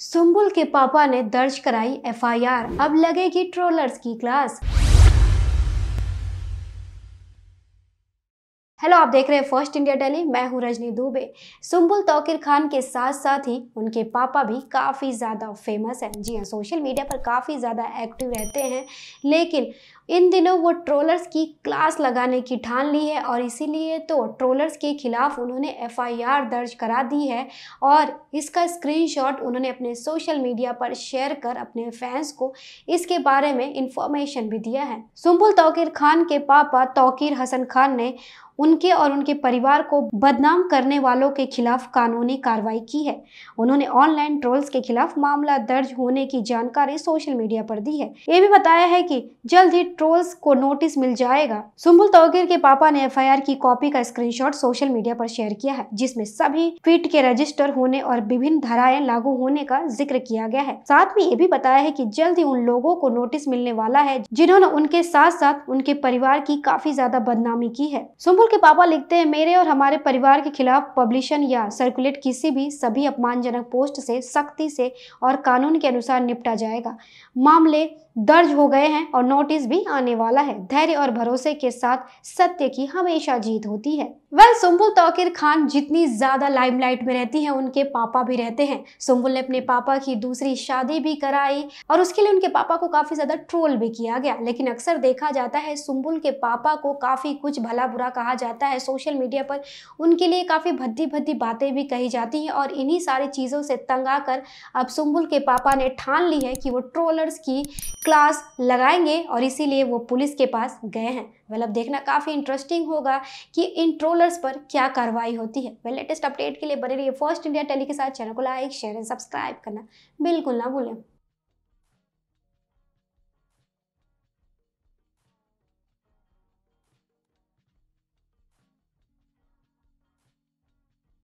सुम्बुल के पापा ने दर्ज कराई एफआईआर अब लगेगी ट्रोलर्स की क्लास हेलो आप देख रहे हैं फर्स्ट इंडिया डेली मैं हूं रजनी दुबे सुम्बुल तोकिर खान के साथ साथ ही उनके पापा भी काफ़ी ज़्यादा फेमस हैं जी हाँ सोशल मीडिया पर काफ़ी ज़्यादा एक्टिव रहते हैं लेकिन इन दिनों वो ट्रोलर्स की क्लास लगाने की ठान ली है और इसीलिए तो ट्रोलर्स के खिलाफ उन्होंने एफआईआर दर्ज करा दी है और इसका स्क्रीनशॉट उन्होंने अपने सोशल मीडिया पर शेयर कर अपने फैंस को इसके बारे में इंफॉर्मेशन भी दिया है सुम्बुल तोकीर खान के पापा तोकीर हसन खान ने उनके और उनके परिवार को बदनाम करने वालों के खिलाफ कानूनी कार्रवाई की है उन्होंने ऑनलाइन ट्रोल्स के खिलाफ मामला दर्ज होने की जानकारी सोशल मीडिया पर दी है ये भी बताया है कि जल्द ही ट्रोल्स को नोटिस मिल जाएगा सुम्बुल तौकीर के पापा ने एफआईआर की कॉपी का स्क्रीनशॉट सोशल मीडिया पर शेयर किया है जिसमें सभी ट्वीट के रजिस्टर होने और विभिन्न धाराएं लागू होने का जिक्र किया गया है साथ में ये भी बताया है की जल्द ही उन लोगों को नोटिस मिलने वाला है जिन्होंने उनके साथ साथ उनके परिवार की काफी ज्यादा बदनामी की है सुम्बुल के पापा लिखते है मेरे और हमारे परिवार के खिलाफ पब्लिशन या सर्कुलेट किसी भी सभी अपमानजनक पोस्ट से सख्ती से और कानून के अनुसार निपटा जाएगा मामले दर्ज हो गए हैं और नोटिस भी आने वाला है धैर्य और भरोसे के साथ सत्य की हमेशा जीत होती है वह सुम्बुल तोकिर खान जितनी ज्यादा लाइमलाइट में रहती हैं उनके पापा भी रहते हैं सुम्बुल ने अपने पापा की दूसरी शादी भी कराई और उसके लिए उनके पापा को काफी ज्यादा ट्रोल भी किया गया लेकिन अक्सर देखा जाता है सुम्बुल के पापा को काफी कुछ भला बुरा कहा जाता है सोशल मीडिया पर उनके लिए काफी भद्दी भद्दी बातें भी कही जाती हैं और इन्हीं सारी चीजों से तंग आकर अब सुम्बुल के पापा ने ठान ली है कि वो ट्रोलर्स की क्लास लगाएंगे और इसीलिए वो पुलिस के पास गए हैं वेल अब देखना काफ़ी इंटरेस्टिंग होगा कि इन ट्रोलर्स पर क्या कार्रवाई होती है वेल लेटेस्ट अपडेट के लिए बने रहिए फर्स्ट इंडिया टेली के साथ चैनल को लाइक शेयर एंड सब्सक्राइब करना बिल्कुल ना भूलें